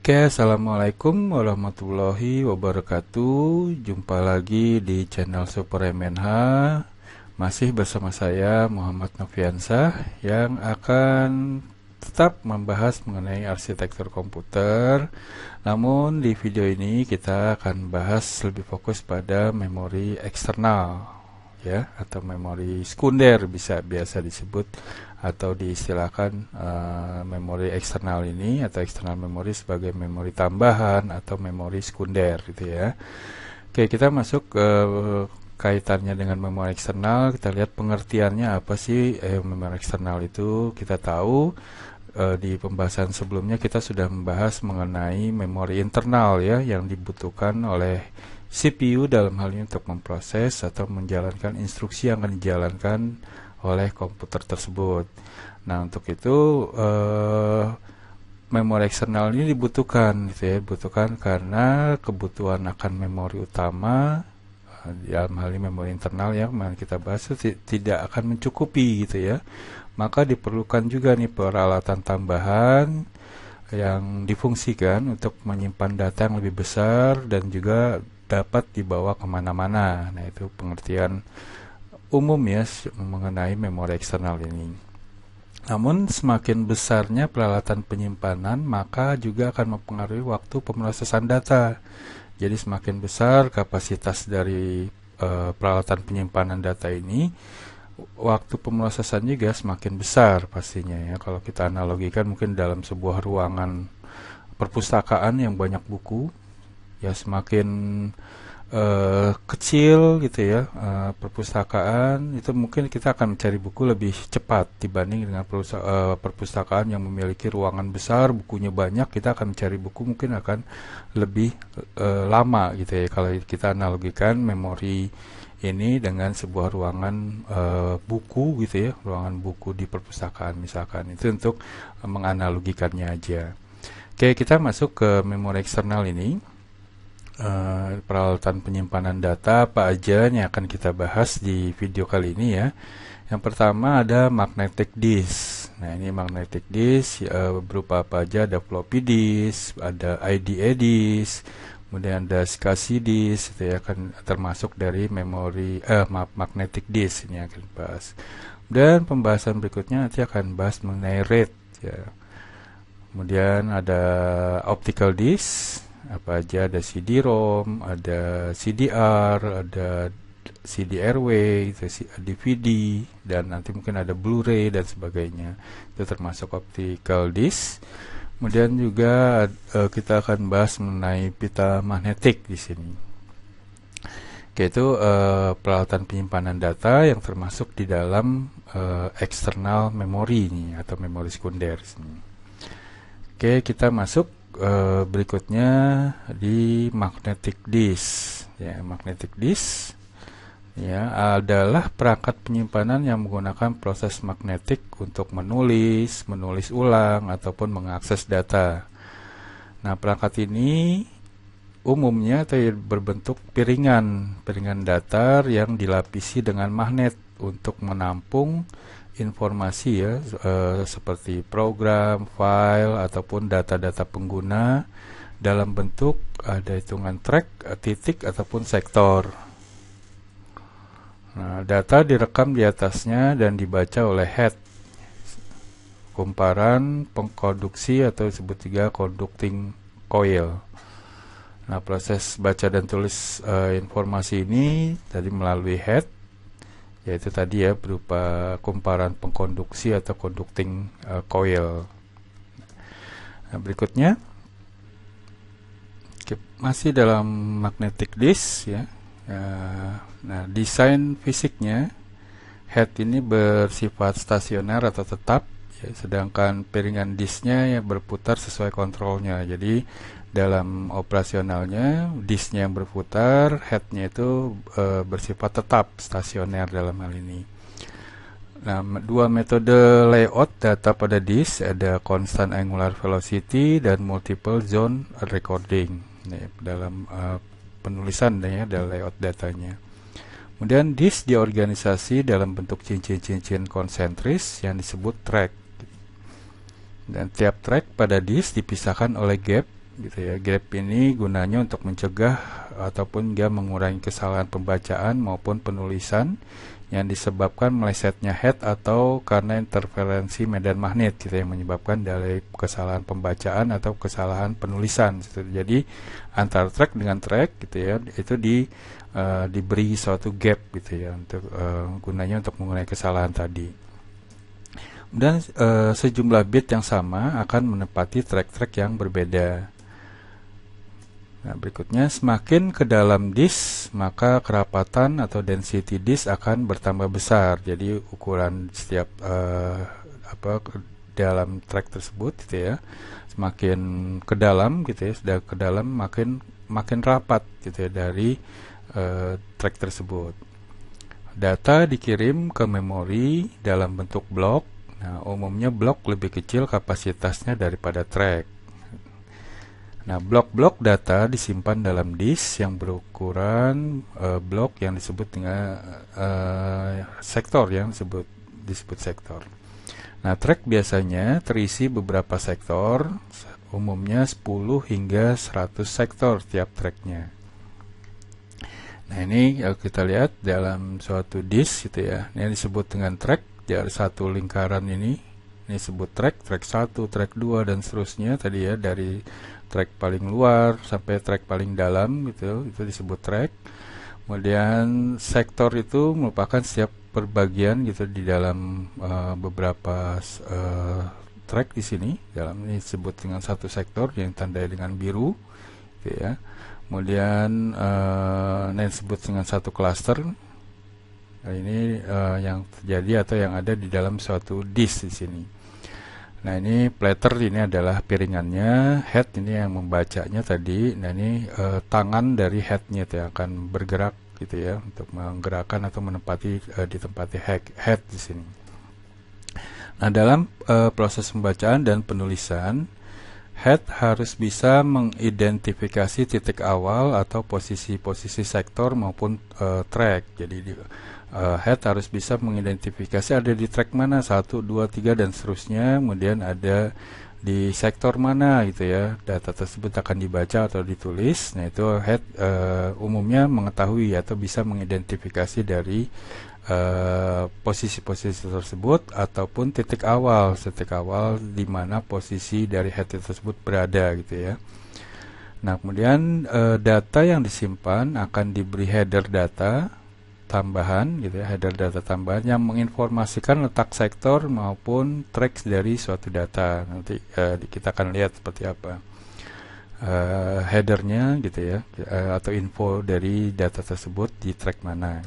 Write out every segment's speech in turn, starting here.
Oke, assalamualaikum warahmatullahi wabarakatuh. Jumpa lagi di channel Super MNH. Masih bersama saya Muhammad Noviansah yang akan tetap membahas mengenai arsitektur komputer. Namun di video ini kita akan bahas lebih fokus pada memori eksternal ya atau memori sekunder bisa biasa disebut atau diistilahkan uh, memori eksternal ini atau eksternal memori sebagai memori tambahan atau memori sekunder gitu ya. Oke, kita masuk ke kaitannya dengan memori eksternal. Kita lihat pengertiannya apa sih eh, memori eksternal itu. Kita tahu eh, di pembahasan sebelumnya kita sudah membahas mengenai memori internal ya yang dibutuhkan oleh CPU dalam hal ini untuk memproses atau menjalankan instruksi yang akan dijalankan oleh komputer tersebut. Nah, untuk itu uh, memori eksternal ini dibutuhkan gitu ya, dibutuhkan karena kebutuhan akan memori utama eh, dalam hal ini memori internal yang kemarin kita bahas tidak akan mencukupi gitu ya. Maka diperlukan juga nih peralatan tambahan yang difungsikan untuk menyimpan data yang lebih besar dan juga dapat dibawa kemana-mana. Nah, itu pengertian umum ya mengenai memori eksternal ini. Namun semakin besarnya peralatan penyimpanan maka juga akan mempengaruhi waktu pemrosesan data. Jadi semakin besar kapasitas dari e, peralatan penyimpanan data ini, waktu pemrosesan juga semakin besar pastinya ya. Kalau kita analogikan mungkin dalam sebuah ruangan perpustakaan yang banyak buku, ya semakin uh, kecil gitu ya uh, perpustakaan itu mungkin kita akan mencari buku lebih cepat dibanding dengan eh, perpustakaan yang memiliki ruangan besar bukunya banyak kita akan mencari buku mungkin akan lebih uh, lama gitu ya kalau kita analogikan memori ini dengan sebuah ruangan e, buku gitu ya, ruangan buku di perpustakaan misalkan. Itu untuk menganalogikannya aja. Oke, kita masuk ke memori eksternal ini. Eh, peralatan penyimpanan data apa aja yang akan kita bahas di video kali ini ya. Yang pertama ada magnetic disk. Nah, ini magnetic disk uh, berupa apa aja? Ada floppy disk, ada IDE disk, kemudian ada SCSI disk itu ya akan termasuk dari memori eh magnetic disk ini akan bahas. Dan pembahasan berikutnya nanti akan bahas mengenai RAID ya. Kemudian ada optical disk apa aja ada CD-ROM, ada CDR, ada CD-RW, DVD dan nanti mungkin ada Blu-ray dan sebagainya. Itu termasuk optical disc. Kemudian juga uh, kita akan bahas mengenai pita magnetik di sini. Yaitu uh, eh, peralatan penyimpanan data yang termasuk di dalam uh, eh, external memory ini atau memori sekunder. Oke, kita masuk Eh, berikutnya di magnetic disk ya magnetic disk ya adalah perangkat penyimpanan yang menggunakan proses magnetik untuk menulis, menulis ulang ataupun mengakses data. Nah, perangkat ini umumnya berbentuk piringan, piringan datar yang dilapisi dengan magnet untuk menampung informasi ya e, seperti program, file ataupun data-data pengguna dalam bentuk ada eh, hitungan track, eh, titik ataupun sektor. Nah, data direkam di atasnya dan dibaca oleh head. Kumparan pengkonduksi atau disebut juga conducting coil. Nah, proses baca dan tulis e, informasi ini tadi melalui head yaitu tadi ya berupa kumparan pengkonduksi atau conducting uh, eh, coil. Nah, berikutnya masih dalam magnetic disk ya. Eh, nah, desain fisiknya head ini bersifat stasioner atau tetap ya, sedangkan piringan disknya ya berputar sesuai kontrolnya jadi dalam operasionalnya disknya yang berputar headnya itu e, bersifat tetap stasioner dalam hal ini nah dua metode layout data pada disk ada constant angular velocity dan multiple zone recording nih dalam e, penulisan ya dalam layout datanya Kemudian disk diorganisasi dalam bentuk cincin-cincin konsentris yang disebut track dan tiap track pada disk dipisahkan oleh gap gitu ya gap ini gunanya untuk mencegah ataupun dia mengurangi kesalahan pembacaan maupun penulisan yang disebabkan melesetnya head atau karena interferensi medan magnet gitu ya, yang menyebabkan dari kesalahan pembacaan atau kesalahan penulisan gitu. jadi antar track dengan track gitu ya itu di uh, diberi suatu gap gitu ya untuk uh, gunanya untuk mengurangi kesalahan tadi dan e, sejumlah bit yang sama akan menepati track-track yang berbeda. Nah, berikutnya semakin ke dalam disk maka kerapatan atau density disk akan bertambah besar. Jadi ukuran setiap e, apa dalam track tersebut gitu ya. Semakin ke dalam gitu ya, sudah ke dalam makin makin rapat gitu ya dari e, track tersebut. Data dikirim ke memori dalam bentuk blok Nah, umumnya blok lebih kecil kapasitasnya daripada track. Nah, blok-blok data disimpan dalam disk yang berukuran uh, blok yang disebut dengan uh, sektor yang disebut disebut sektor. Nah, track biasanya terisi beberapa sektor, umumnya 10 hingga 100 sektor tiap tracknya. Nah, ini eh, kita lihat dalam suatu disk gitu ya. Ini disebut dengan track dari ya, satu lingkaran ini ini sebut track, track 1, track 2 dan seterusnya tadi ya dari track paling luar sampai track paling dalam gitu itu disebut track kemudian sektor itu merupakan setiap perbagian gitu di dalam uh, beberapa uh, track di sini dalam ini disebut dengan satu sektor yang ditandai dengan biru gitu ya kemudian uh, disebut dengan satu cluster Nah, ini uh, yang terjadi atau yang ada di dalam suatu disk di sini. Nah, ini platter ini adalah piringannya, head ini yang membacanya tadi. Nah, ini uh, tangan dari headnya itu yang akan bergerak gitu ya untuk menggerakkan atau menempati uh, eh, tempat head, head di sini. Nah, dalam uh, proses pembacaan dan penulisan, head harus bisa mengidentifikasi titik awal atau posisi-posisi sektor maupun uh, track. Jadi di, uh, head harus bisa mengidentifikasi ada di track mana satu dua tiga dan seterusnya kemudian ada di sektor mana gitu ya data tersebut akan dibaca atau ditulis nah itu head uh, umumnya mengetahui atau bisa mengidentifikasi dari eh, posisi-posisi uh, tersebut ataupun titik awal titik awal di mana posisi dari head tersebut berada gitu ya nah kemudian uh, data yang disimpan akan diberi header data tambahan gitu ya header data tambahan yang menginformasikan letak sektor maupun track dari suatu data nanti uh, kita akan lihat seperti apa uh, headernya gitu ya uh, atau info dari data tersebut di track mana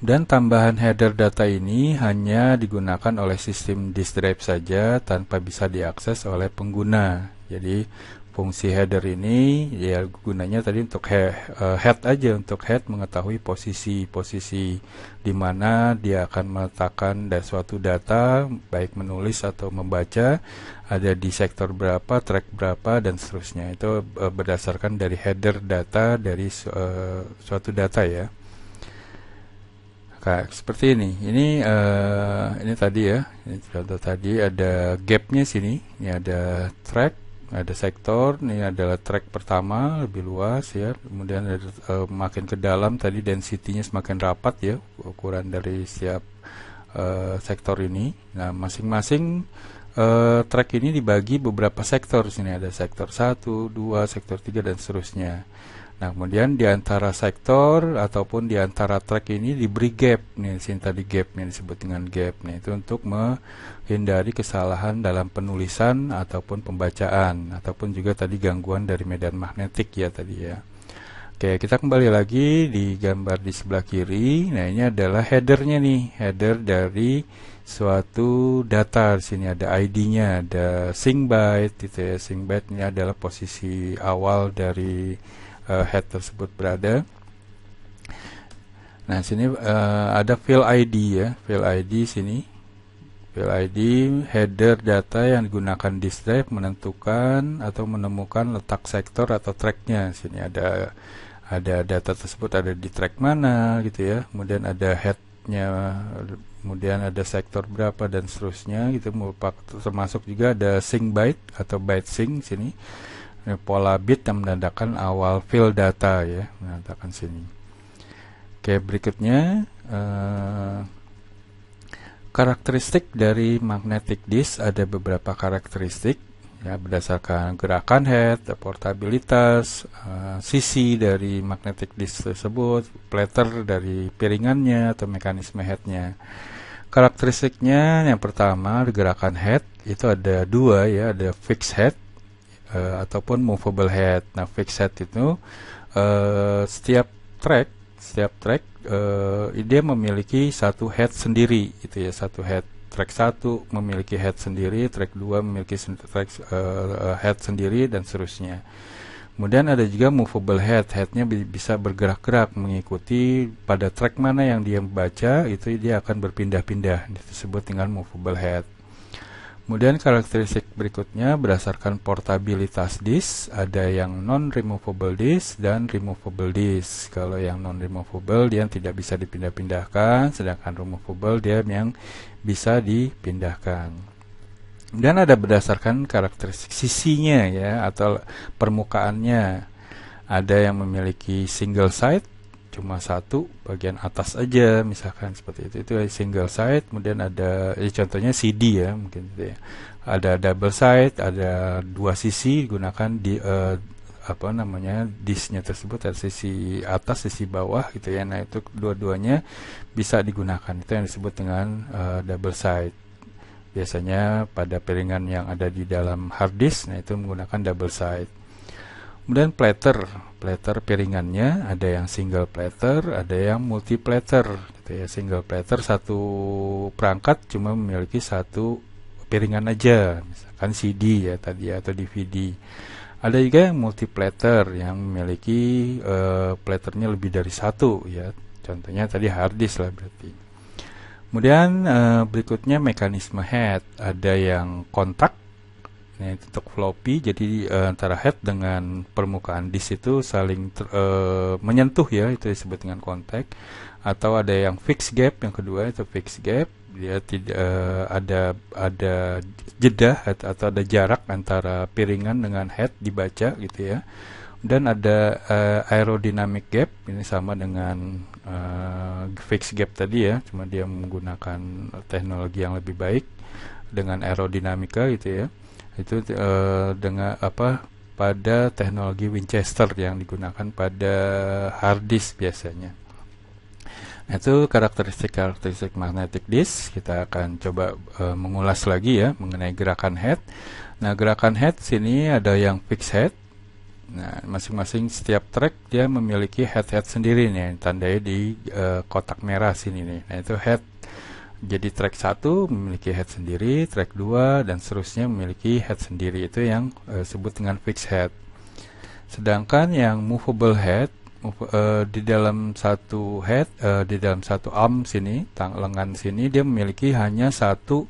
dan tambahan header data ini hanya digunakan oleh sistem disk drive saja tanpa bisa diakses oleh pengguna jadi fungsi header ini ya gunanya tadi untuk he, eh, head aja untuk head mengetahui posisi posisi di mana dia akan meletakkan da suatu data baik menulis atau membaca ada di sektor berapa track berapa dan seterusnya itu eh, berdasarkan dari header data dari uh, suatu data ya Nah, seperti ini. Ini uh, ini tadi ya. Ini contoh tadi ada gapnya sini. Ini ada track ada sektor ini adalah track pertama lebih luas ya kemudian ada, e, makin ke dalam tadi densitinya semakin rapat ya ukuran dari setiap e, sektor ini nah masing-masing uh, track ini dibagi beberapa sektor. Sini ada sektor 1, 2, sektor 3 dan seterusnya. Nah, kemudian di antara sektor ataupun di antara track ini diberi gap nih, sini tadi gap yang disebut dengan gap nih, itu untuk menghindari kesalahan dalam penulisan ataupun pembacaan ataupun juga tadi gangguan dari medan magnetik ya tadi ya. Oke, kita kembali lagi di gambar di sebelah kiri. Nah, ini adalah headernya nih, header dari suatu data di sini ada ID-nya, ada sync byte gitu ya. Sync byte nya adalah posisi awal dari uh, head tersebut berada. Nah, sini uh, ada field ID ya, field ID sini. Field ID header data yang digunakan disk drive menentukan atau menemukan letak sektor atau tracknya. Sini ada ada data tersebut ada di track mana gitu ya. Kemudian ada headnya kemudian ada sektor berapa dan seterusnya itu merupakan termasuk juga ada sync byte atau byte sync sini ini pola bit yang menandakan awal field data ya menandakan sini oke berikutnya uh, karakteristik dari magnetic disk ada beberapa karakteristik ya berdasarkan gerakan head, portabilitas, uh, sisi dari magnetic disk tersebut, platter dari piringannya atau mekanisme headnya. Karakteristiknya yang pertama gerakan head itu ada dua ya, ada fixed head uh, ataupun movable head. Nah, fixed head itu uh, setiap track, setiap track uh, dia memiliki satu head sendiri itu ya, satu head. Track satu memiliki head sendiri, track dua memiliki sen track, uh, head sendiri dan seterusnya. Kemudian ada juga movable head, headnya bisa bergerak-gerak mengikuti pada track mana yang dia baca itu dia akan berpindah-pindah. Disebut dengan movable head. Kemudian karakteristik berikutnya berdasarkan portabilitas disk, ada yang non-removable disk dan removable disk. Kalau yang non-removable dia tidak bisa dipindah-pindahkan, sedangkan removable dia yang bisa dipindahkan. Dan ada berdasarkan karakteristik sisinya ya atau permukaannya. Ada yang memiliki single side cuma satu bagian atas aja misalkan seperti itu itu single side kemudian ada ya contohnya CD ya mungkin gitu ya. ada double side ada dua sisi digunakan di uh, apa namanya disknya tersebut ada sisi atas sisi bawah gitu ya nah itu dua-duanya bisa digunakan itu yang disebut dengan uh, double side biasanya pada piringan yang ada di dalam hard disk nah itu menggunakan double side kemudian platter platter piringannya ada yang single platter ada yang multi platter gitu ya single platter satu perangkat cuma memiliki satu piringan aja misalkan CD ya tadi atau DVD ada juga yang multi platter yang memiliki uh, eh, platternya lebih dari satu ya contohnya tadi hard disk lah berarti Kemudian uh, berikutnya mekanisme head, ada yang kontak ini untuk floppy jadi uh, antara head dengan permukaan disk itu saling ter, uh, menyentuh ya itu disebut dengan kontak atau ada yang fix gap yang kedua itu fix gap dia tidak uh, ada ada jeda atau ada jarak antara piringan dengan head dibaca gitu ya dan ada uh, aerodynamic gap ini sama dengan uh, fix gap tadi ya cuma dia menggunakan teknologi yang lebih baik dengan aerodinamika gitu ya itu uh, dengan apa pada teknologi Winchester yang digunakan pada hard disk biasanya. Nah, itu karakteristik-karakteristik magnetic disk. Kita akan coba uh, mengulas lagi ya mengenai gerakan head. Nah, gerakan head sini ada yang fixed head Nah, masing-masing setiap track dia memiliki head-head sendiri nih, yang tandai di e, kotak merah sini nih. Nah, itu head. Jadi track 1 memiliki head sendiri, track 2 dan seterusnya memiliki head sendiri. Itu yang eh, sebut sebut dengan fixed head. Sedangkan yang movable head e, di dalam satu head e, di dalam satu arm sini, tang lengan sini dia memiliki hanya satu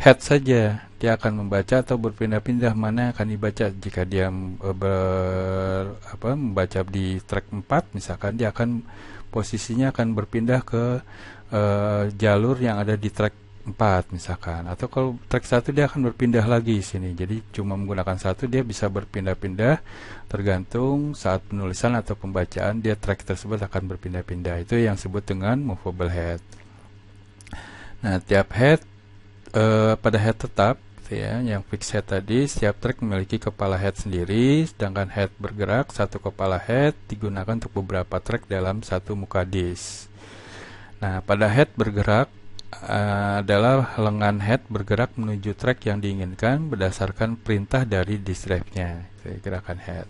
head saja dia akan membaca atau berpindah-pindah mana akan dibaca jika dia e, ber, apa, membaca di track 4 misalkan dia akan posisinya akan berpindah ke uh, jalur yang ada di track 4 misalkan atau kalau track 1 dia akan berpindah lagi sini jadi cuma menggunakan satu dia bisa berpindah-pindah tergantung saat penulisan atau pembacaan dia track tersebut akan berpindah-pindah itu yang disebut dengan movable head nah tiap head uh, pada head tetap ya. Yang fix head tadi setiap track memiliki kepala head sendiri, sedangkan head bergerak satu kepala head digunakan untuk beberapa track dalam satu muka disk. Nah, pada head bergerak uh, adalah lengan head bergerak menuju track yang diinginkan berdasarkan perintah dari disk drive-nya, gerakan head.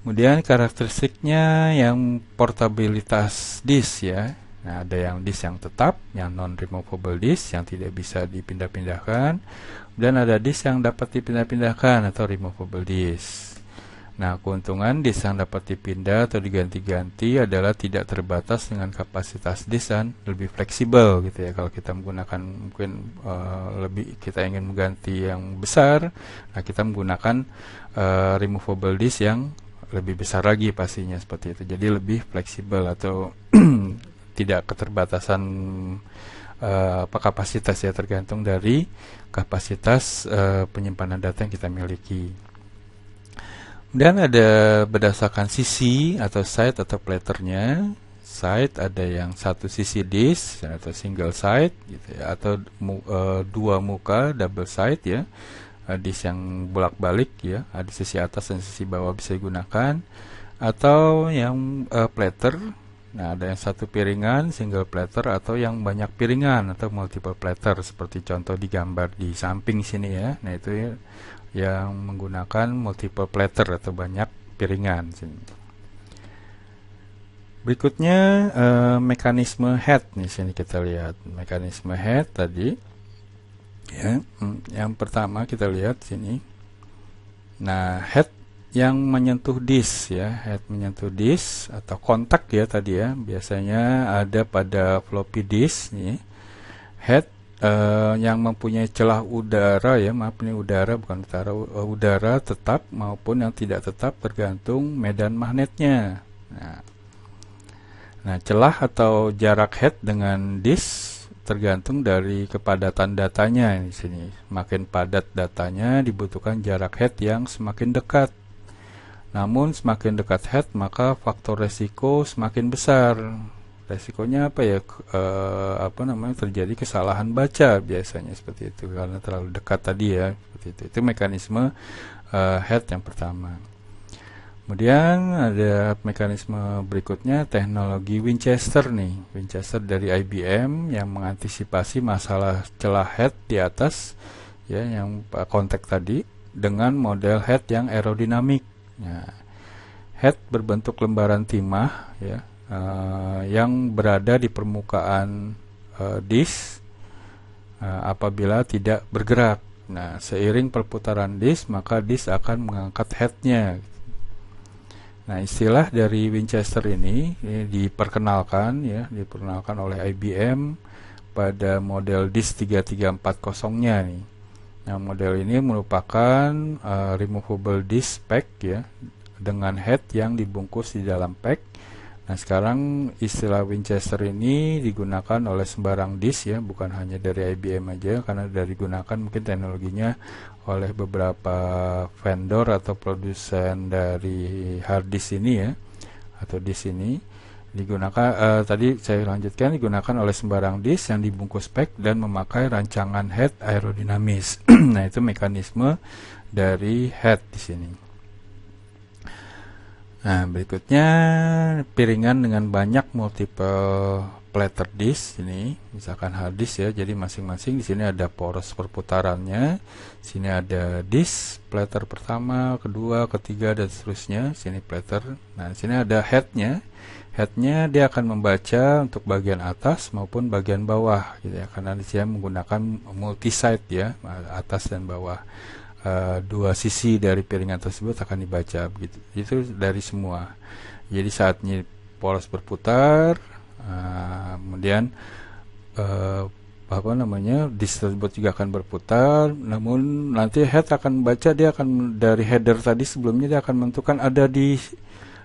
Kemudian karakteristiknya yang portabilitas disk ya. Nah, ada yang disk yang tetap, yang non-removable disk yang tidak bisa dipindah-pindahkan, dan ada disk yang dapat dipindah-pindahkan atau removable disk. Nah, keuntungan disk yang dapat dipindah atau diganti-ganti adalah tidak terbatas dengan kapasitas disk dan lebih fleksibel gitu ya. Kalau kita menggunakan mungkin uh, lebih kita ingin mengganti yang besar, nah kita menggunakan uh, removable disk yang lebih besar lagi pastinya seperti itu. Jadi lebih fleksibel atau tidak keterbatasan uh, apa kapasitas ya tergantung dari kapasitas uh, penyimpanan data yang kita miliki. Kemudian ada berdasarkan sisi atau site atau platternya. Site ada yang satu sisi disk atau single site gitu ya atau mu, e, dua muka double site ya. e, disk yang bolak-balik ya, ada sisi atas dan sisi bawah bisa digunakan atau yang e, platter Nah, ada yang satu piringan, single platter, atau yang banyak piringan atau multiple platter, seperti contoh di gambar di samping sini ya. Nah, itu ya, yang menggunakan multiple platter atau banyak piringan. Sini. Berikutnya eh, mekanisme head nih sini kita lihat mekanisme head tadi ya hmm, yang pertama kita lihat sini nah head yang menyentuh disk ya head menyentuh disk atau kontak ya tadi ya biasanya ada pada floppy disk nih head uh, yang mempunyai celah udara ya maaf ini udara bukan utara eh, udara tetap maupun yang tidak tetap tergantung medan magnetnya nah, nah celah atau jarak head dengan disk tergantung dari kepadatan datanya di sini makin padat datanya dibutuhkan jarak head yang semakin dekat namun semakin dekat head maka faktor resiko semakin besar. Resikonya apa ya? E, apa namanya terjadi kesalahan baca biasanya seperti itu karena terlalu dekat tadi ya seperti itu. Itu mekanisme e, head yang pertama. Kemudian ada mekanisme berikutnya teknologi Winchester nih, Winchester dari IBM yang mengantisipasi masalah celah head di atas ya yang eh, kontak tadi dengan model head yang aerodinamik Ya. Head berbentuk lembaran timah ya, uh, yang berada di permukaan uh, disk uh, apabila tidak bergerak. Nah, seiring perputaran disk maka disk akan mengangkat headnya. Nah, istilah dari Winchester ini, ini ya, diperkenalkan ya, diperkenalkan oleh IBM pada model disk 3340-nya nih. Nah, model ini merupakan uh, removable disk pack ya dengan head yang dibungkus di dalam pack. Nah, sekarang istilah Winchester ini digunakan oleh sembarang disk ya, bukan hanya dari IBM aja karena dari digunakan mungkin teknologinya oleh beberapa vendor atau produsen dari hard disk ini ya atau disk ini digunakan uh, tadi saya lanjutkan digunakan oleh sembarang disk yang dibungkus pack dan memakai rancangan head aerodinamis. nah, itu mekanisme dari head di sini. Nah, berikutnya piringan dengan banyak multiple platter disk ini, misalkan hard disk ya. Jadi masing-masing di sini ada poros perputarannya. Di Sini ada disk platter pertama, kedua, ketiga dan seterusnya. Sini platter. Nah, di sini ada headnya headnya dia akan membaca untuk bagian atas maupun bagian bawah gitu ya karena dia menggunakan multi site ya atas dan bawah e, dua sisi dari piringan tersebut akan dibaca begitu itu dari semua jadi saatnya polos berputar e, kemudian e, apa namanya disk juga akan berputar namun nanti head akan baca dia akan dari header tadi sebelumnya dia akan menentukan ada di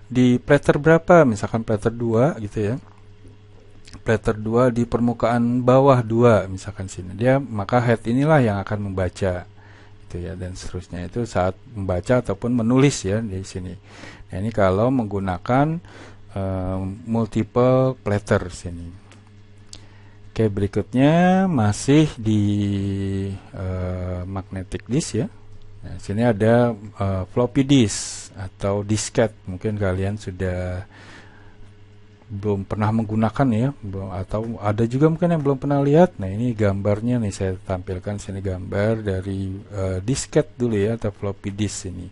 di platter berapa misalkan platter 2 gitu ya platter 2 di permukaan bawah 2 misalkan sini dia maka head inilah yang akan membaca gitu ya dan seterusnya itu saat membaca ataupun menulis ya di sini nah ini kalau menggunakan uh, multiple platter sini oke berikutnya masih di uh, magnetic disk ya nah, sini ada uh, floppy disk atau disket mungkin kalian sudah belum pernah menggunakan ya atau ada juga mungkin yang belum pernah lihat nah ini gambarnya nih saya tampilkan sini gambar dari uh, disket dulu ya atau floppy disk ini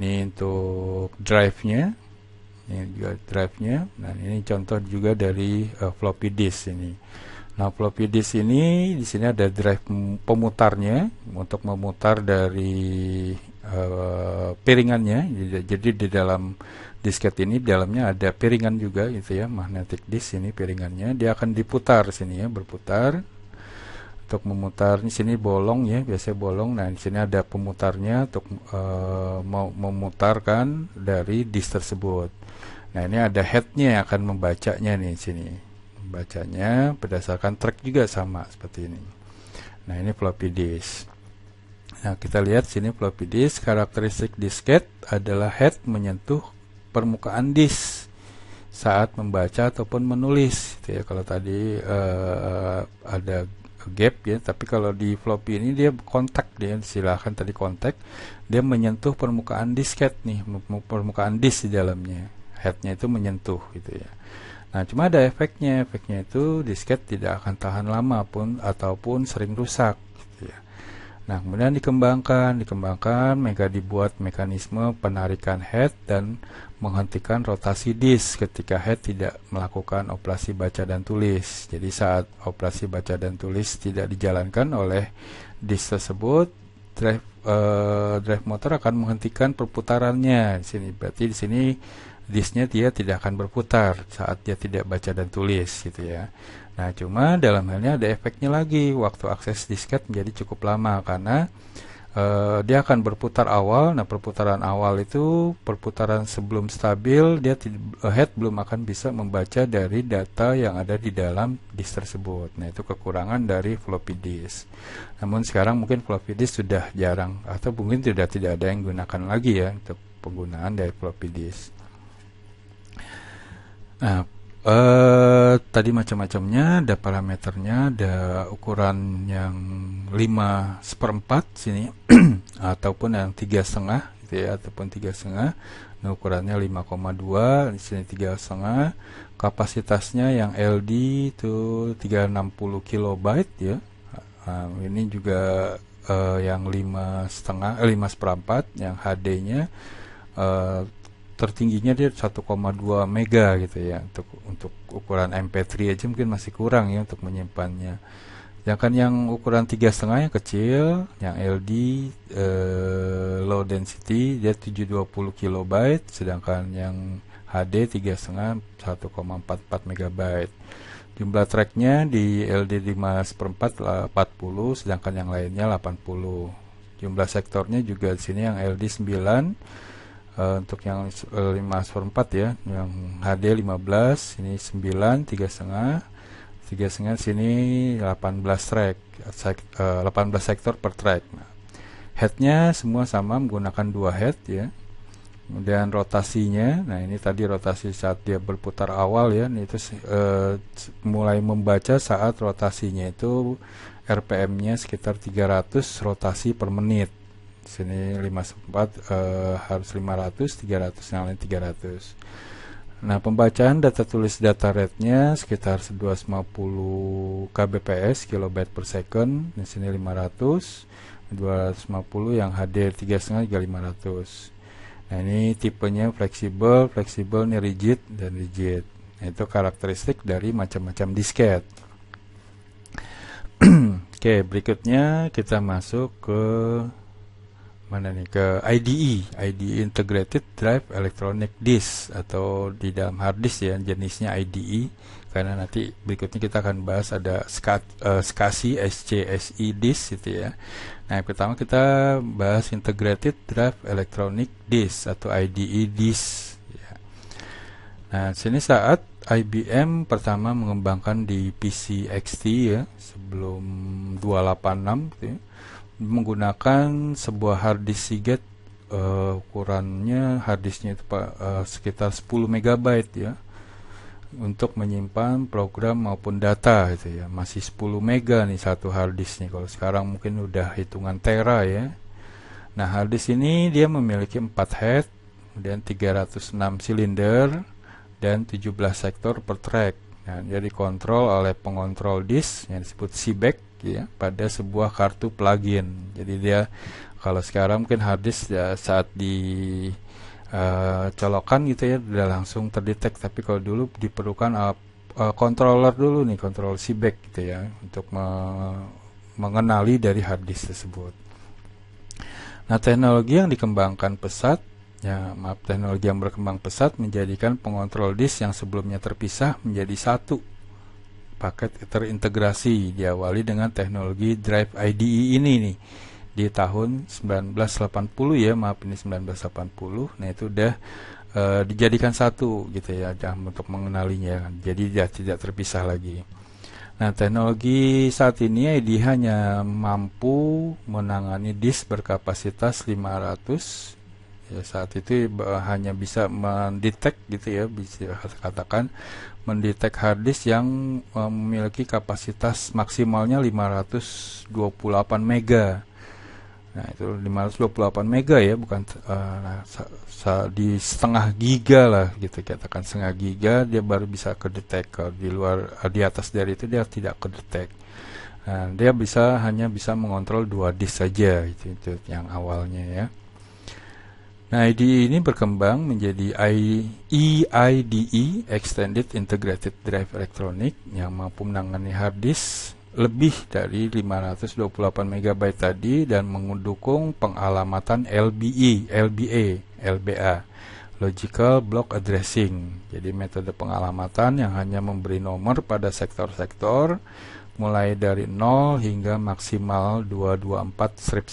ini untuk drive nya ini juga drive nya nah ini contoh juga dari uh, floppy disk ini nah floppy disk ini di sini ada drive pemutarnya untuk memutar dari Eh, piringannya jadi di dalam disket ini di dalamnya ada piringan juga gitu ya magnetic disk ini piringannya dia akan diputar sini ya berputar untuk memutar di sini bolong ya biasanya bolong nah di sini ada pemutarnya untuk e, mau memutarkan dari disk tersebut nah ini ada headnya yang akan membacanya nih sini bacanya berdasarkan track juga sama seperti ini nah ini floppy disk Nah, kita lihat sini floppy disk. Karakteristik disket adalah head menyentuh permukaan disk saat membaca ataupun menulis. Gitu ya, kalau tadi uh, ada gap ya, tapi kalau di floppy ini dia kontak dia silahkan tadi kontak dia menyentuh permukaan disket nih, permukaan disk di dalamnya. Headnya itu menyentuh gitu ya. Nah, cuma ada efeknya. Efeknya itu disket tidak akan tahan lama pun ataupun sering rusak Nah, kemudian dikembangkan, dikembangkan, mega dibuat mekanisme penarikan head dan menghentikan rotasi disk ketika head tidak melakukan operasi baca dan tulis. Jadi saat operasi baca dan tulis tidak dijalankan oleh disk tersebut, drive uh, drive motor akan menghentikan perputarannya. Di sini berarti di sini disknya dia tidak akan berputar saat dia tidak baca dan tulis gitu ya. Nah, cuma dalam hal ini ada efeknya lagi, waktu akses disket menjadi cukup lama karena e, dia akan berputar awal. Nah, perputaran awal itu perputaran sebelum stabil, dia head belum akan bisa membaca dari data yang ada di dalam disk tersebut. Nah, itu kekurangan dari floppy disk. Namun sekarang mungkin floppy disk sudah jarang atau mungkin sudah tidak ada yang gunakan lagi ya untuk penggunaan dari floppy disk. Nah, eh tadi macam-macamnya ada parameternya ada ukuran yang 5 seperempat sini ataupun yang tiga setengah gitu ya ataupun tiga setengah nah ukurannya 5,2 di sini tiga setengah kapasitasnya yang LD itu 360 kilobyte ya nah, ini juga uh, yang lima setengah eh, lima seperempat yang HD-nya uh, eh, tertingginya dia 1,2 mega gitu ya untuk untuk ukuran MP3 aja mungkin masih kurang ya untuk menyimpannya. Sedangkan ya yang ukuran tiga setengah yang kecil, yang LD eh, low density dia 720 kilobyte, sedangkan yang HD tiga setengah 1,44 megabyte. Jumlah tracknya di LD 5 seperempat 40, sedangkan yang lainnya 80. Jumlah sektornya juga di sini yang LD 9 uh, untuk yang 5 4 eh, ya yang HD 15 ini 9 3,5, setengah 3 setengah sini 18 track sek, uh, eh, 18 sektor per track nah, headnya semua sama menggunakan dua head ya kemudian rotasinya nah ini tadi rotasi saat dia berputar awal ya itu uh, mulai membaca saat rotasinya itu RPM-nya sekitar 300 rotasi per menit sini 54 uh, eh, harus 500 300 yang lain 300 nah pembacaan data tulis data rate-nya sekitar 250 kbps kilobit per second di sini 500 250 yang HD 3,5 juga 500 nah ini tipenya fleksibel fleksibel nih rigid dan rigid nah, itu karakteristik dari macam-macam disket Oke, okay, berikutnya kita masuk ke mana nih ke IDE, IDE Integrated Drive Electronic Disk atau di dalam hard disk ya jenisnya IDE karena nanti berikutnya kita akan bahas ada SCSI, eh, SCSI disk gitu ya. Nah, yang pertama kita bahas Integrated Drive Electronic Disk atau IDE disk ya. Nah, sini saat IBM pertama mengembangkan di PC XT ya sebelum 286 gitu ya menggunakan sebuah hard disk Seagate uh, ukurannya hard disknya itu uh, sekitar 10 MB ya untuk menyimpan program maupun data itu ya masih 10 mega nih satu hard disk kalau sekarang mungkin udah hitungan tera ya nah hard disk ini dia memiliki 4 head kemudian 306 silinder dan 17 sektor per track nah, jadi kontrol oleh pengontrol disk yang disebut CBAC ya pada sebuah kartu plugin. Jadi dia kalau sekarang mungkin harddisk ya, saat di uh, colokan gitu ya sudah langsung terdetek tapi kalau dulu diperlukan uh, uh, controller dulu nih controller CBAC gitu ya untuk me mengenali dari harddisk tersebut. Nah, teknologi yang dikembangkan pesat ya maaf teknologi yang berkembang pesat menjadikan pengontrol disk yang sebelumnya terpisah menjadi satu paket terintegrasi diawali dengan teknologi Drive IDE ini nih di tahun 1980 ya maaf ini 1980 nah itu udah e, dijadikan satu gitu ya untuk mengenalinya ya kan. jadi dia tidak terpisah lagi nah teknologi saat ini IDE hanya mampu menangani disk berkapasitas 500 ya saat itu eh, hanya bisa mendetek gitu ya bisa katakan mendetek hard disk yang memiliki kapasitas maksimalnya 528 mega. Nah, itu 528 mega ya, bukan uh, di setengah giga lah gitu katakan setengah giga dia baru bisa kedetek kalau di luar eh, di atas dari itu dia tidak kedetek. Nah, dia bisa hanya bisa mengontrol dua disk saja itu, itu yang awalnya ya. Nah, IDE ini berkembang menjadi EIDE e, Extended Integrated Drive Electronic yang mampu menangani hard disk lebih dari 528 MB tadi dan mendukung pengalamatan LBE, LBA, LBA, Logical Block Addressing. Jadi metode pengalamatan yang hanya memberi nomor pada sektor-sektor mulai dari 0 hingga maksimal 224 strip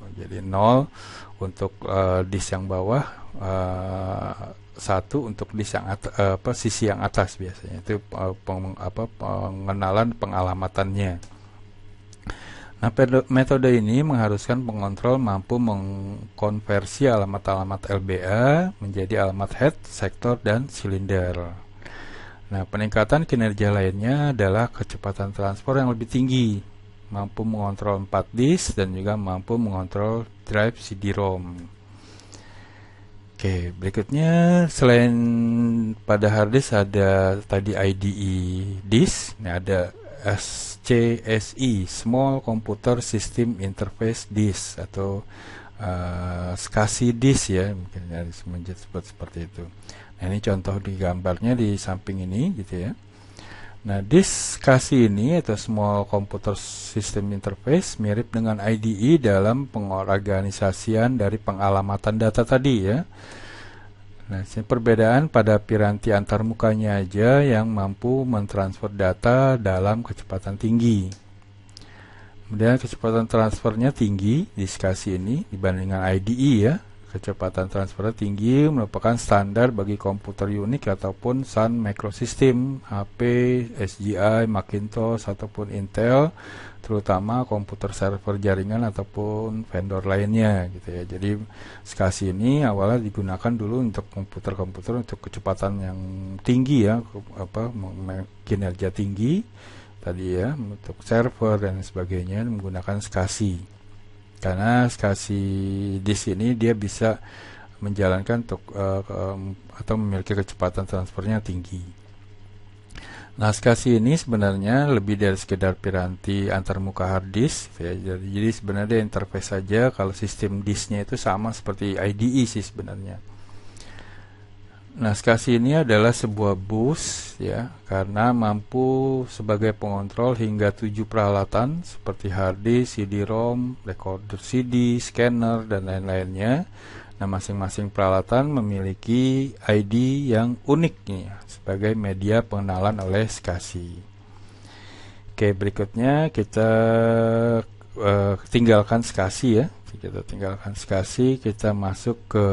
1 jadi 0 untuk uh, eh, disk yang bawah uh, satu untuk disk yang atas, uh, eh, apa sisi yang atas biasanya itu uh, peng, apa pengenalan pengalamatannya Nah, metode ini mengharuskan pengontrol mampu mengkonversi alamat-alamat LBA menjadi alamat head, sektor, dan silinder. Nah, peningkatan kinerja lainnya adalah kecepatan transfer yang lebih tinggi mampu mengontrol 4 disk dan juga mampu mengontrol drive CD-ROM. Oke, berikutnya selain pada hard disk ada tadi IDE disk, ini ada SCSI Small Computer System Interface Disk atau uh, SCSI disk ya, mungkin ya sebut seperti itu. Nah, ini contoh di gambarnya di samping ini gitu ya. Nah, diskasi ini atau Small Computer System Interface mirip dengan IDE dalam pengorganisasian dari pengalamatan data tadi ya. Nah, sini perbedaan pada piranti antarmukanya aja yang mampu mentransfer data dalam kecepatan tinggi. Kemudian kecepatan transfernya tinggi, diskasi ini dibandingkan IDE ya, Kecepatan transfer tinggi merupakan standar bagi komputer unik ataupun Sun Microsystem, HP, SGI, Macintosh ataupun Intel, terutama komputer server jaringan ataupun vendor lainnya gitu ya. Jadi SCSI ini awalnya digunakan dulu untuk komputer-komputer untuk kecepatan yang tinggi ya, apa kinerja tinggi tadi ya untuk server dan sebagainya menggunakan SCSI karena skasi di sini dia bisa menjalankan untuk uh, um, atau memiliki kecepatan transfernya tinggi. Nah skasi ini sebenarnya lebih dari sekedar piranti antarmuka hard disk. Gitu ya. Jadi sebenarnya interface saja kalau sistem disknya itu sama seperti IDE sih sebenarnya. Naskasi ini adalah sebuah bus ya karena mampu sebagai pengontrol hingga tujuh peralatan seperti hard disk, CD-ROM, recorder CD, scanner dan lain-lainnya. Nah, masing-masing peralatan memiliki ID yang unik nih sebagai media pengenalan oleh SCSI. Oke, berikutnya kita uh, tinggalkan SCSI ya. Kita tinggalkan SCSI, kita masuk ke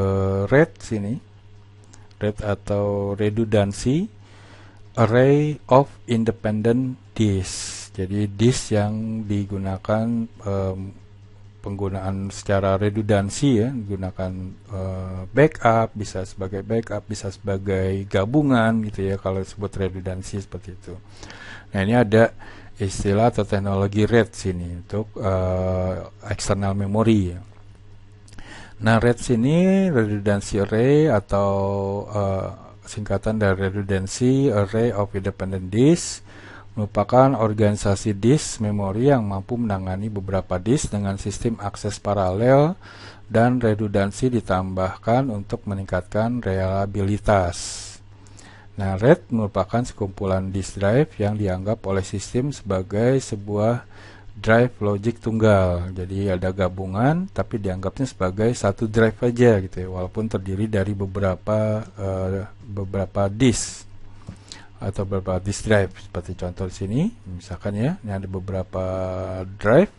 RED sini red atau redundancy array of independent disk. Jadi disk yang digunakan um, penggunaan secara redundansi ya, gunakan uh, backup bisa sebagai backup, bisa sebagai gabungan gitu ya kalau disebut redundansi seperti itu. Nah, ini ada istilah atau teknologi Red sini untuk uh, external memory ya. Nah, REDS sini redundancy array atau uh, singkatan dari redundancy array of independent disk merupakan organisasi disk memori yang mampu menangani beberapa disk dengan sistem akses paralel dan redundansi ditambahkan untuk meningkatkan reliabilitas. Nah, RED merupakan sekumpulan disk drive yang dianggap oleh sistem sebagai sebuah drive logic tunggal. Jadi ada gabungan tapi dianggapnya sebagai satu drive aja gitu ya, walaupun terdiri dari beberapa uh, beberapa disk atau beberapa disk drive seperti contoh di sini misalkan ya, ini ada beberapa drive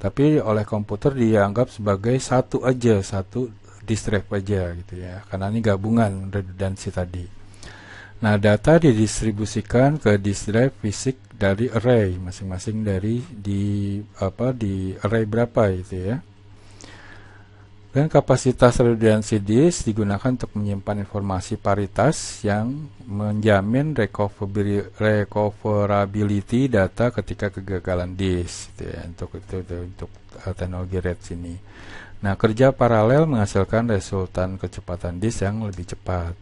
tapi oleh komputer dianggap sebagai satu aja, satu disk drive aja gitu ya. Karena ini gabungan redundancy tadi. Nah, data didistribusikan ke disk drive fisik dari array masing-masing dari di apa di array berapa itu ya. Dan kapasitas redundancy disk digunakan untuk menyimpan informasi paritas yang menjamin recoverability data ketika kegagalan disk gitu ya, untuk itu, itu untuk uh, teknologi red sini. Nah, kerja paralel menghasilkan resultan kecepatan disk yang lebih cepat.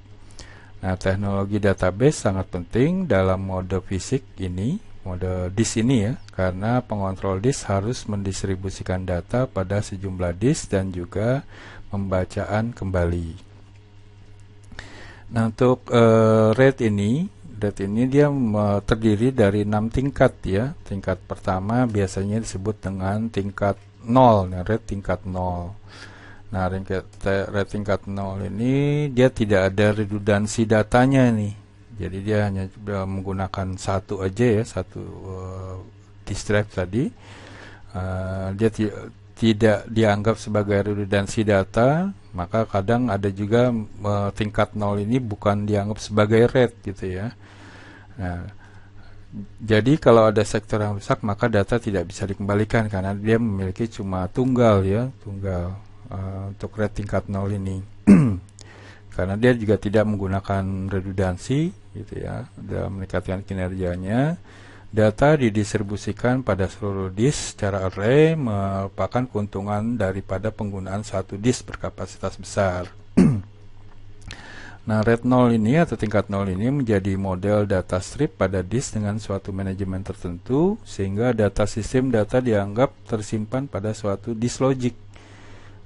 Nah, teknologi database sangat penting dalam mode fisik ini mode disk ini ya karena pengontrol disk harus mendistribusikan data pada sejumlah disk dan juga pembacaan kembali nah untuk uh, rate ini rate ini dia terdiri dari enam tingkat ya tingkat pertama biasanya disebut dengan tingkat 0 nah, rate tingkat 0 nah rate tingkat 0 ini dia tidak ada redundansi datanya nih jadi dia hanya menggunakan satu aja ya, satu uh, disk drive tadi. Uh, dia tidak dianggap sebagai redundancy data, maka kadang ada juga uh, tingkat nol ini bukan dianggap sebagai red gitu ya. Nah, jadi kalau ada sektor yang rusak maka data tidak bisa dikembalikan karena dia memiliki cuma tunggal ya, tunggal uh, untuk red tingkat nol ini. karena dia juga tidak menggunakan redundansi gitu ya dalam meningkatkan kinerjanya data didistribusikan pada seluruh disk secara array merupakan keuntungan daripada penggunaan satu disk berkapasitas besar Nah, Red 0 ini atau tingkat 0 ini menjadi model data strip pada disk dengan suatu manajemen tertentu sehingga data sistem data dianggap tersimpan pada suatu disk logic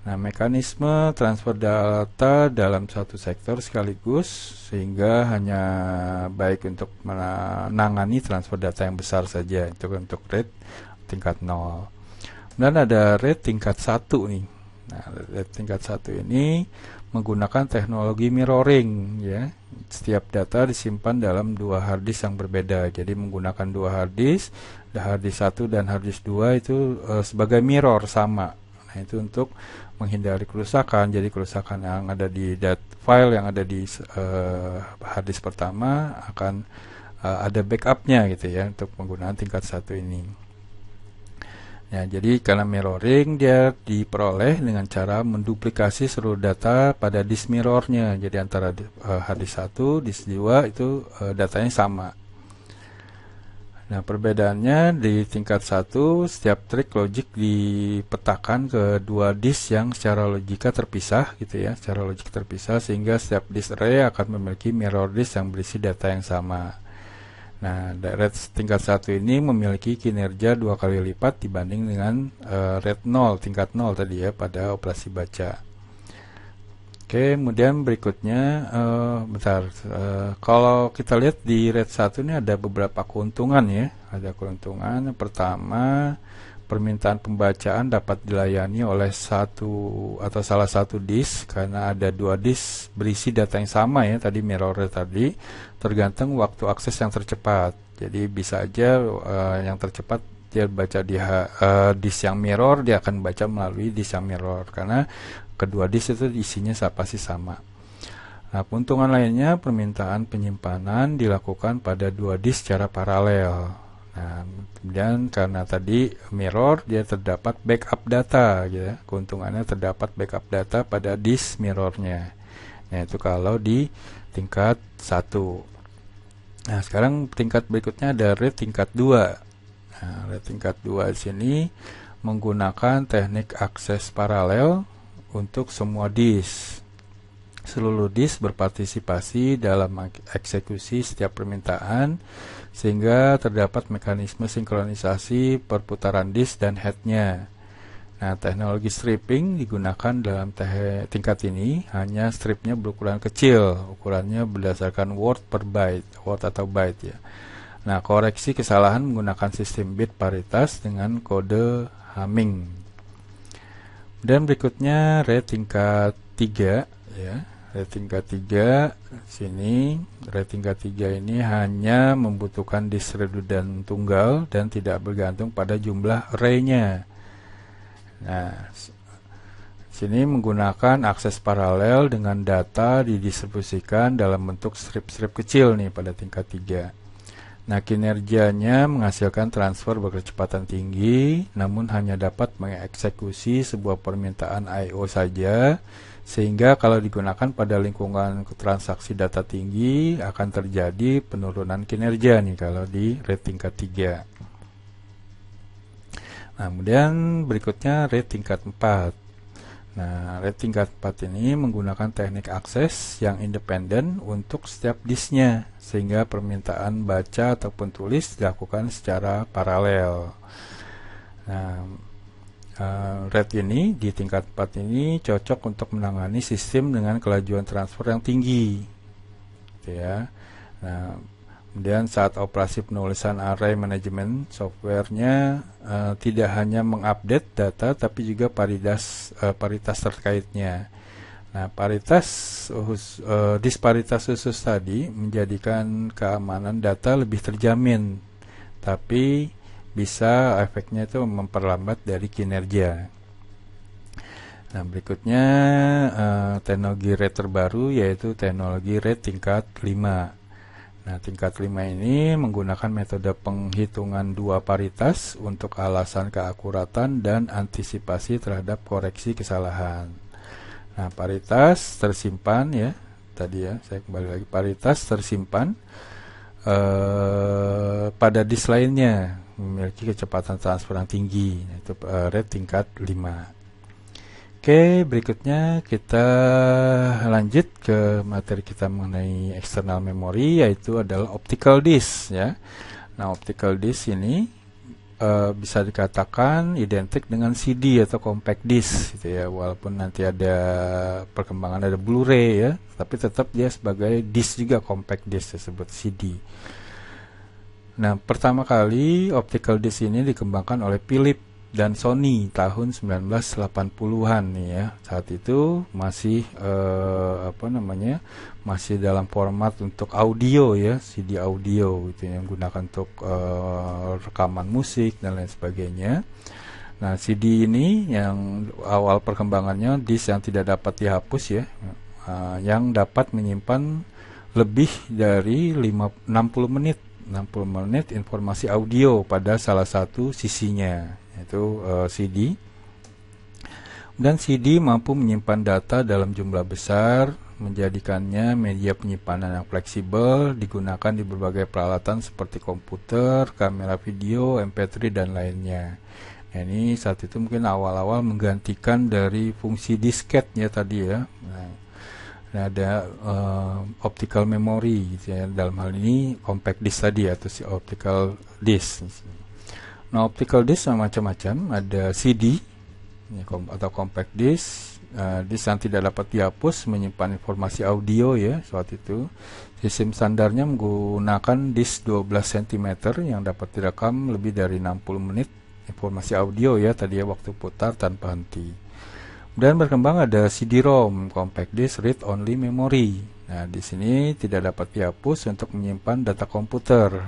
Nah, mekanisme transfer data dalam satu sektor sekaligus sehingga hanya baik untuk menangani transfer data yang besar saja itu untuk rate tingkat 0. Dan ada rate tingkat 1 nih. Nah, rate tingkat 1 ini menggunakan teknologi mirroring ya. Setiap data disimpan dalam dua hard disk yang berbeda. Jadi menggunakan dua hard disk, hard disk 1 dan hard disk 2 itu uh, sebagai mirror sama Nah, itu untuk menghindari kerusakan jadi kerusakan yang ada di dat file yang ada di uh, hard disk pertama akan uh, ada backupnya gitu ya untuk penggunaan tingkat satu ini ya jadi karena mirroring dia diperoleh dengan cara menduplikasi seluruh data pada disk mirrornya jadi antara uh, hard disk 1 disk 2 itu uh, datanya sama Nah, perbedaannya di tingkat 1 setiap trik logik dipetakan ke dua disk yang secara logika terpisah gitu ya, secara logika terpisah sehingga setiap disk array akan memiliki mirror disk yang berisi data yang sama. Nah, red tingkat 1 ini memiliki kinerja dua kali lipat dibanding dengan uh, red 0 tingkat 0 tadi ya pada operasi baca. Oke, kemudian berikutnya, uh, bentar. Uh, kalau kita lihat di red 1 ini ada beberapa keuntungan ya. Ada keuntungan. Yang pertama, permintaan pembacaan dapat dilayani oleh satu atau salah satu disk karena ada dua disk berisi data yang sama ya tadi mirror tadi tergantung waktu akses yang tercepat. Jadi bisa aja uh, yang tercepat dia baca di uh, disk yang mirror dia akan baca melalui disk yang mirror karena kedua disk itu isinya pasti sama. Nah, keuntungan lainnya permintaan penyimpanan dilakukan pada dua disk secara paralel. Nah, kemudian karena tadi mirror dia terdapat backup data gitu ya. Keuntungannya terdapat backup data pada disk mirrornya. Nah, itu kalau di tingkat 1. Nah, sekarang tingkat berikutnya dari tingkat 2. Nah, tingkat 2 sini menggunakan teknik akses paralel untuk semua disk. Seluruh disk berpartisipasi dalam eksekusi setiap permintaan sehingga terdapat mekanisme sinkronisasi perputaran disk dan headnya. Nah, teknologi stripping digunakan dalam tingkat ini hanya stripnya berukuran kecil, ukurannya berdasarkan word per byte, word atau byte ya. Nah, koreksi kesalahan menggunakan sistem bit paritas dengan kode Hamming. Dan berikutnya red tingkat 3 ya. Red tingkat 3 sini red tingkat 3 ini hanya membutuhkan disk dan tunggal dan tidak bergantung pada jumlah array-nya. Nah, sini menggunakan akses paralel dengan data didistribusikan dalam bentuk strip-strip kecil nih pada tingkat 3. Nah, kinerjanya menghasilkan transfer berkecepatan tinggi, namun hanya dapat mengeksekusi sebuah permintaan I.O. saja, sehingga kalau digunakan pada lingkungan transaksi data tinggi akan terjadi penurunan kinerja nih kalau di rating 3. Nah, kemudian berikutnya rate tingkat 4. Nah, rate tingkat 4 ini menggunakan teknik akses yang independen untuk setiap disknya, sehingga permintaan baca ataupun tulis dilakukan secara paralel. Nah, uh, eh, rate ini di tingkat 4 ini cocok untuk menangani sistem dengan kelajuan transfer yang tinggi. Gitu ya. Nah, Kemudian saat operasi penulisan array manajemen softwarenya uh, tidak hanya mengupdate data tapi juga paritas uh, paritas terkaitnya. Nah, paritas uh, uh, disparitas khusus tadi menjadikan keamanan data lebih terjamin. Tapi bisa efeknya itu memperlambat dari kinerja. Nah, berikutnya uh, teknologi rate terbaru yaitu teknologi rate tingkat 5 Nah, tingkat 5 ini menggunakan metode penghitungan dua paritas untuk alasan keakuratan dan antisipasi terhadap koreksi kesalahan. Nah, paritas tersimpan ya. Tadi ya, saya kembali lagi paritas tersimpan eh, pada disk lainnya memiliki kecepatan transfer yang tinggi, yaitu eh, rate tingkat 5. Oke, berikutnya kita lanjut ke materi kita mengenai external memory yaitu adalah optical disk ya. Nah, optical disk ini e, bisa dikatakan identik dengan CD atau compact disk gitu ya, walaupun nanti ada perkembangan ada Blu-ray ya, tapi tetap dia sebagai disk juga compact disk disebut CD. Nah, pertama kali optical disk ini dikembangkan oleh Philips dan Sony tahun 1980-an nih ya. Saat itu masih eh, apa namanya? masih dalam format untuk audio ya, CD audio gitu ya, yang gunakan untuk eh, rekaman musik dan lain sebagainya. Nah, CD ini yang awal perkembangannya disk yang tidak dapat dihapus ya, eh, yang dapat menyimpan lebih dari 5, 60 menit 60 menit informasi audio pada salah satu sisinya yaitu uh, eh, CD. Dan CD mampu menyimpan data dalam jumlah besar, menjadikannya media penyimpanan yang fleksibel, digunakan di berbagai peralatan seperti komputer, kamera video, MP3, dan lainnya. Nah, ini saat itu mungkin awal-awal menggantikan dari fungsi disketnya tadi ya. Nah, ada uh, optical memory gitu ya. dalam hal ini compact disk tadi atau si optical disk. Nah, optical disk macam-macam, ada CD atau compact disk, uh, eh, disk yang tidak dapat dihapus menyimpan informasi audio ya saat itu. Sistem standarnya menggunakan disk 12 cm yang dapat direkam lebih dari 60 menit informasi audio ya tadi ya waktu putar tanpa henti. Kemudian berkembang ada CD-ROM, compact disk read only memory. Nah, di sini tidak dapat dihapus untuk menyimpan data komputer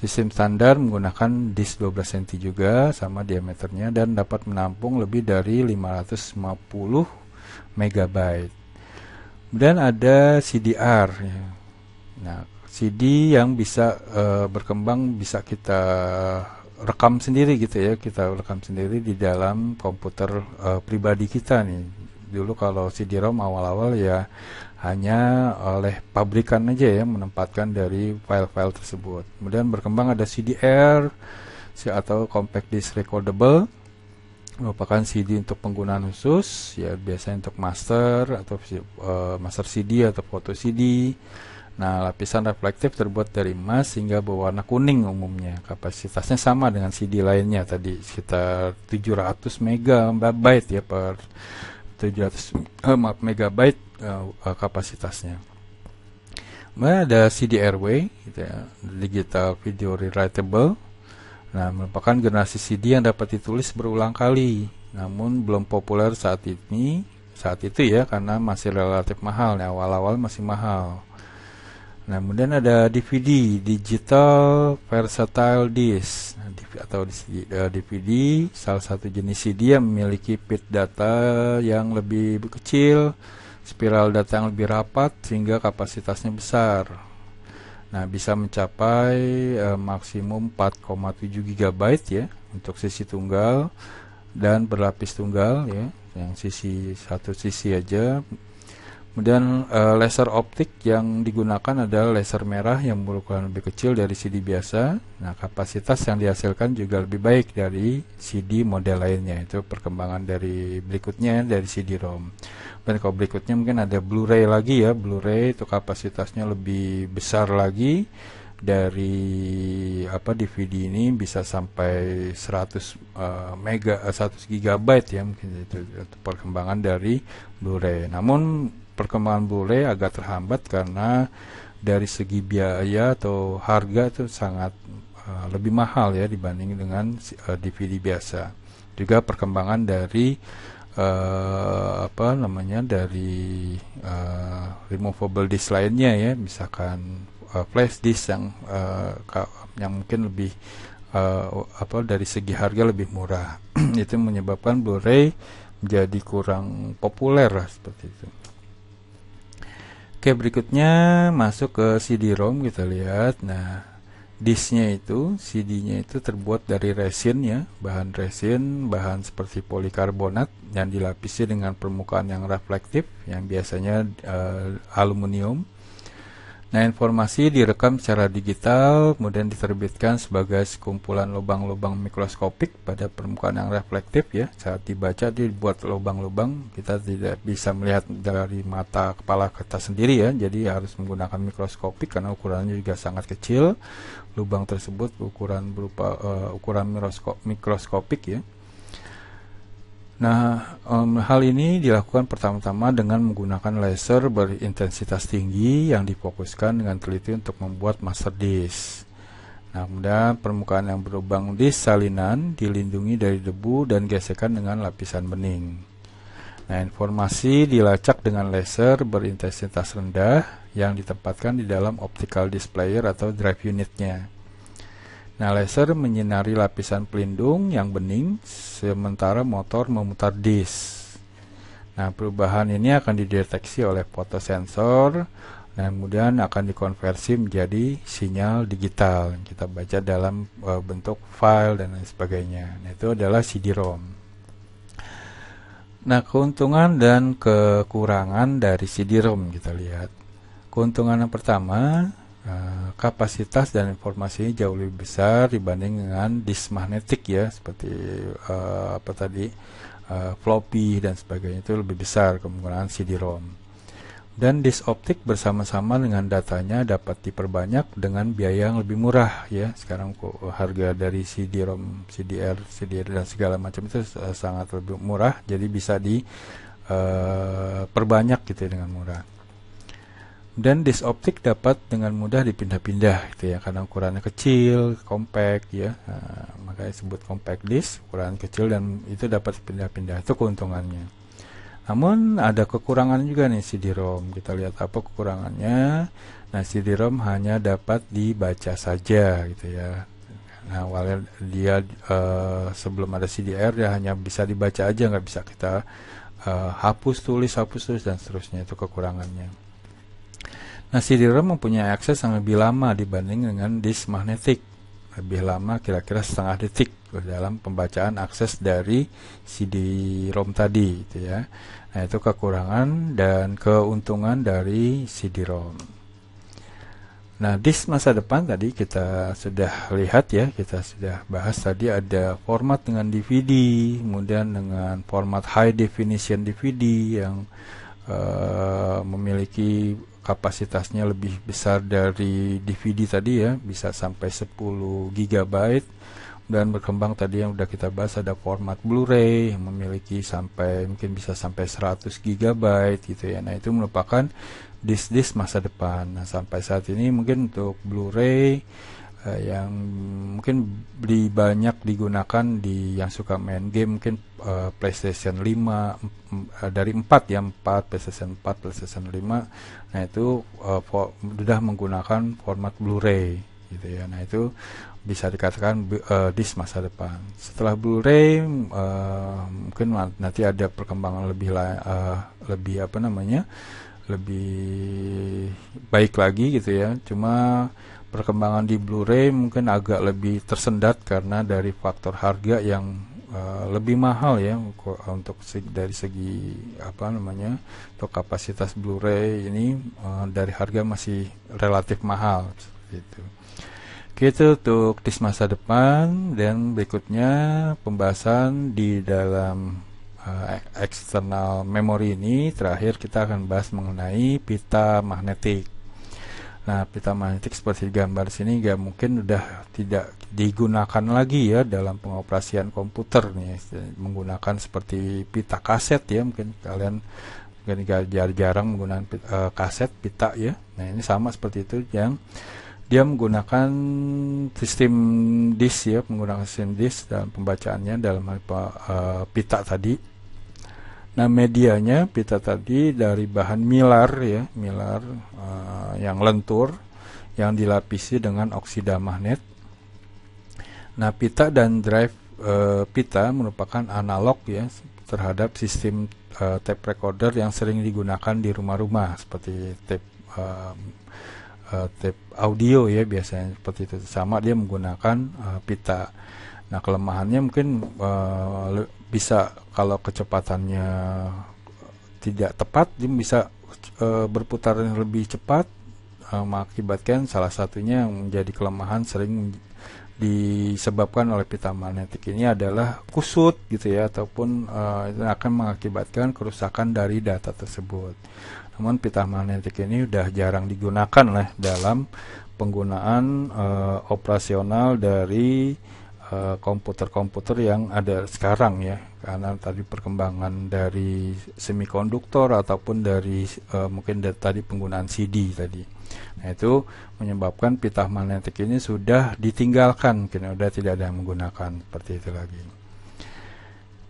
Sistem standar menggunakan disk 12 cm juga sama diameternya dan dapat menampung lebih dari 550 MB. Kemudian ada CDR. Ya. Nah, CD yang bisa uh, berkembang bisa kita rekam sendiri gitu ya, kita rekam sendiri di dalam komputer uh, pribadi kita nih. Dulu kalau CD-ROM awal-awal ya hanya oleh pabrikan aja ya menempatkan dari file-file tersebut. Kemudian berkembang ada CDR atau compact disc recordable merupakan CD untuk penggunaan khusus ya biasanya untuk master atau uh, master CD atau foto CD. Nah, lapisan reflektif terbuat dari emas hingga berwarna kuning umumnya. Kapasitasnya sama dengan CD lainnya tadi sekitar 700 MB ya per 700 eh, maaf, megabyte uh, kapasitasnya. Kemudian ada CD-Airway, gitu ya, digital video rewritable. Nah, merupakan generasi CD yang dapat ditulis berulang kali, namun belum populer saat ini, saat itu ya, karena masih relatif mahal. Ya, awal-awal masih mahal. Nah, kemudian ada DVD, Digital Versatile Disc nah, atau DVD, eh, salah satu jenis CD yang memiliki bit data yang lebih kecil spiral data yang lebih rapat sehingga kapasitasnya besar. Nah, bisa mencapai e, maksimum 4,7 GB ya untuk sisi tunggal dan berlapis tunggal ya. Yang sisi satu sisi aja Kemudian uh, eh, laser optik yang digunakan adalah laser merah yang berukuran lebih kecil dari CD biasa. Nah, kapasitas yang dihasilkan juga lebih baik dari CD model lainnya. Itu perkembangan dari berikutnya dari CD-ROM. Dan kalau berikutnya mungkin ada Blu-ray lagi ya. Blu-ray itu kapasitasnya lebih besar lagi dari apa DVD ini bisa sampai 100 uh, eh, mega 100 eh, GB ya mungkin itu, itu perkembangan dari Blu-ray. Namun perkembangan bule agak terhambat karena dari segi biaya atau harga itu sangat uh, lebih mahal ya dibanding dengan uh, eh, DVD biasa. Juga perkembangan dari uh, apa namanya dari uh, removable disk lainnya ya, misalkan uh, flash disk yang uh, yang mungkin lebih uh, apa dari segi harga lebih murah. itu menyebabkan Blu-ray menjadi kurang populer lah seperti itu. Oke berikutnya masuk ke CD-ROM kita lihat. Nah disknya itu CD-nya itu terbuat dari resin ya bahan resin bahan seperti polikarbonat yang dilapisi dengan permukaan yang reflektif yang biasanya uh, aluminium Nah, informasi direkam secara digital, kemudian diterbitkan sebagai sekumpulan lubang-lubang mikroskopik pada permukaan yang reflektif ya. Saat dibaca dibuat lubang-lubang, kita tidak bisa melihat dari mata kepala kita sendiri ya. Jadi harus menggunakan mikroskopik karena ukurannya juga sangat kecil. Lubang tersebut ukuran berupa uh, ukuran mikroskopik ya Nah, um, hal ini dilakukan pertama-tama dengan menggunakan laser berintensitas tinggi yang difokuskan dengan teliti untuk membuat master disk. Nah, kemudian permukaan yang berlubang disk salinan dilindungi dari debu dan gesekan dengan lapisan bening. Nah, informasi dilacak dengan laser berintensitas rendah yang ditempatkan di dalam optical displayer atau drive unitnya. Nah, laser menyinari lapisan pelindung yang bening sementara motor memutar disk. Nah, perubahan ini akan dideteksi oleh fotosensor dan kemudian akan dikonversi menjadi sinyal digital kita baca dalam uh, bentuk file dan lain sebagainya. Nah, itu adalah CD-ROM. Nah, keuntungan dan kekurangan dari CD-ROM kita lihat. Keuntungan yang pertama, Eh, kapasitas dan informasinya jauh lebih besar dibanding dengan disk magnetik ya seperti uh, apa tadi uh, floppy dan sebagainya itu lebih besar kemungkinan CD-ROM dan disk optik bersama-sama dengan datanya dapat diperbanyak dengan biaya yang lebih murah ya sekarang harga dari CD-ROM, CDR, CDR dan segala macam itu sangat lebih murah jadi bisa diperbanyak uh, gitu ya dengan murah dan disk optik dapat dengan mudah dipindah-pindah gitu ya karena ukurannya kecil, compact ya. Nah, makanya disebut compact disk, ukuran kecil dan itu dapat dipindah-pindah. Itu keuntungannya. Namun ada kekurangan juga nih CD-ROM. Kita lihat apa kekurangannya. Nah, CD-ROM hanya dapat dibaca saja gitu ya. Nah, awalnya dia uh, sebelum ada CDR dia hanya bisa dibaca aja nggak bisa kita uh, hapus tulis, hapus tulis dan seterusnya itu kekurangannya. Nah, CD-ROM mempunyai akses yang lebih lama dibanding dengan disk magnetik. Lebih lama kira-kira setengah detik dalam pembacaan akses dari CD-ROM tadi gitu ya. Nah, itu kekurangan dan keuntungan dari CD-ROM. Nah, disk masa depan tadi kita sudah lihat ya, kita sudah bahas tadi ada format dengan DVD, kemudian dengan format high definition DVD yang uh, memiliki kapasitasnya lebih besar dari DVD tadi ya, bisa sampai 10 GB dan berkembang tadi yang sudah kita bahas ada format Blu-ray yang memiliki sampai mungkin bisa sampai 100 GB gitu ya. Nah, itu merupakan disk-disk masa depan. Nah, sampai saat ini mungkin untuk Blu-ray uh, yang mungkin di banyak digunakan di yang suka main game mungkin uh, PlayStation 5 uh, eh, dari 4 ya 4 PlayStation 4 PlayStation 5 nah itu uh, sudah menggunakan format Blu-ray gitu ya nah itu bisa dikatakan uh, disk masa depan setelah Blu-ray uh, mungkin nanti ada perkembangan lebih uh, lebih apa namanya lebih baik lagi gitu ya cuma perkembangan di Blu-ray mungkin agak lebih tersendat karena dari faktor harga yang uh, lebih mahal ya untuk dari segi apa namanya untuk kapasitas Blu-ray ini uh, dari harga masih relatif mahal gitu. Gitu untuk di masa depan dan berikutnya pembahasan di dalam uh, eksternal memori ini terakhir kita akan bahas mengenai pita magnetik. Nah, pita magnetik seperti gambar sini nggak mungkin udah tidak digunakan lagi ya dalam pengoperasian komputer nih ya, menggunakan seperti pita kaset ya mungkin kalian mungkin jarang menggunakan pita, uh, eh, kaset pita ya. Nah, ini sama seperti itu yang dia menggunakan sistem disk ya, menggunakan sistem disk dalam pembacaannya dalam uh, pita tadi Nah medianya pita tadi dari bahan milar ya, milar uh, yang lentur yang dilapisi dengan oksida magnet. Nah pita dan drive uh, pita merupakan analog ya terhadap sistem uh, tape recorder yang sering digunakan di rumah-rumah seperti tape uh, tape audio ya biasanya seperti itu sama dia menggunakan uh, pita. Nah kelemahannya mungkin uh, bisa kalau kecepatannya tidak tepat dia bisa e, berputar lebih cepat e, mengakibatkan salah satunya yang menjadi kelemahan sering disebabkan oleh pita magnetik ini adalah kusut gitu ya ataupun e, itu akan mengakibatkan kerusakan dari data tersebut. Namun pita magnetik ini sudah jarang digunakan lah dalam penggunaan e, operasional dari Eh, komputer-komputer uh, yang ada sekarang ya karena tadi perkembangan dari semikonduktor ataupun dari uh, mungkin dari tadi penggunaan CD tadi nah itu menyebabkan pita magnetik ini sudah ditinggalkan mungkin sudah tidak ada yang menggunakan seperti itu lagi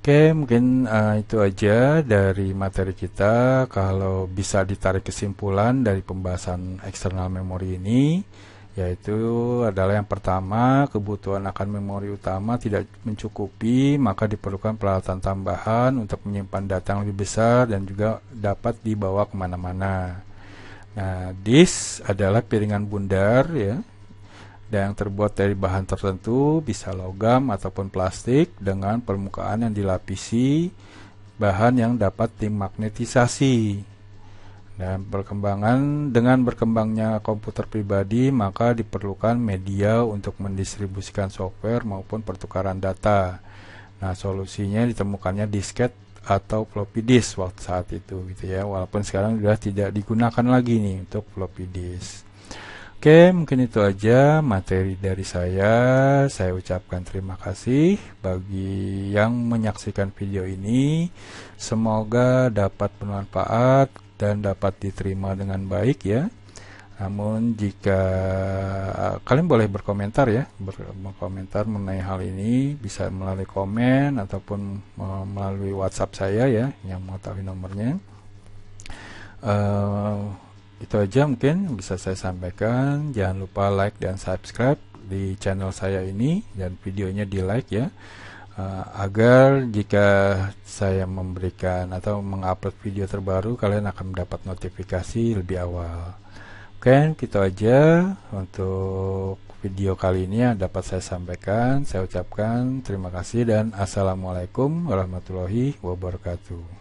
Oke, mungkin uh, itu aja dari materi kita. Kalau bisa ditarik kesimpulan dari pembahasan eksternal memori ini, yaitu adalah yang pertama kebutuhan akan memori utama tidak mencukupi maka diperlukan peralatan tambahan untuk menyimpan data yang lebih besar dan juga dapat dibawa kemana-mana nah disk adalah piringan bundar ya dan yang terbuat dari bahan tertentu bisa logam ataupun plastik dengan permukaan yang dilapisi bahan yang dapat dimagnetisasi dan perkembangan dengan berkembangnya komputer pribadi maka diperlukan media untuk mendistribusikan software maupun pertukaran data. Nah, solusinya ditemukannya disket atau floppy disk waktu saat itu gitu ya. Walaupun sekarang sudah tidak digunakan lagi nih untuk floppy disk. Oke, mungkin itu aja materi dari saya. Saya ucapkan terima kasih bagi yang menyaksikan video ini. Semoga dapat bermanfaat dan dapat diterima dengan baik ya. Namun jika eh, kalian boleh berkomentar ya, berkomentar mengenai hal ini bisa melalui komen ataupun eh, melalui WhatsApp saya ya yang mengetahui nomornya. Uh, itu aja mungkin bisa saya sampaikan. Jangan lupa like dan subscribe di channel saya ini dan videonya di like ya. Eh, agar jika saya memberikan atau mengupload video terbaru kalian akan mendapat notifikasi lebih awal Oke kita gitu aja untuk video kali ini yang dapat saya sampaikan saya ucapkan terima kasih dan assalamualaikum warahmatullahi wabarakatuh